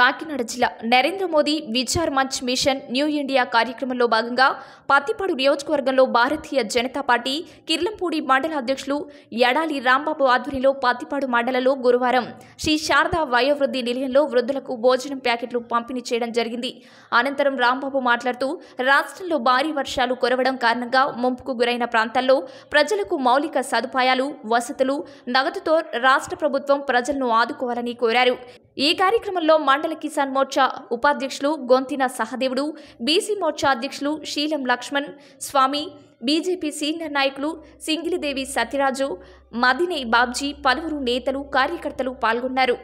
కాకినాడ జిల్లా Narendra Modi Vichar Manch mission new India కార్యక్రమంలో భాగంగా పత్తిపాడు నియోజకవర్గంలో భారతీయ జనతా పార్టీ కిర్లంపూడి మండల అధ్యక్షులు ఎడాలి రాంబాబు ఆధ్వర్యంలో పత్తిపాడు మండలంలో గురువారం శ్రీ శారదా వయోవృద్ధి నిలయంలో వృద్ధులకు భోజనం ప్యాకెట్లు పంపిణీ చేయడం జరిగింది అనంతరం రాంబాబు మాట్లాడుతూ రాష్ట్రంలో భారీ వర్షాలు కురవడం కారణంగా ముంపుకు గురైన ప్రాంతాల్లో ప్రజలకు మౌలిక సదుపాయాలు వసతులు నగదుతో రాష్ట్ర ప్రభుత్వం ప్రజలను ఆదుకోవాలని కోరారు ఈ కార్యక్రమంలో మండల కిసాన్ మోర్చా ఉపాధ్యక్షులు గొంతిన సహదేవుడు బీసీ మోర్చా అధ్యక్షులు శీలం లక్ష్మణ్ స్వామి బీజేపీ సీనియర్ నాయకులు సింగిలిదేవి సత్యరాజు మదినే బాబ్జీ పలువురు నేతలు కార్యకర్తలు పాల్గొన్నారు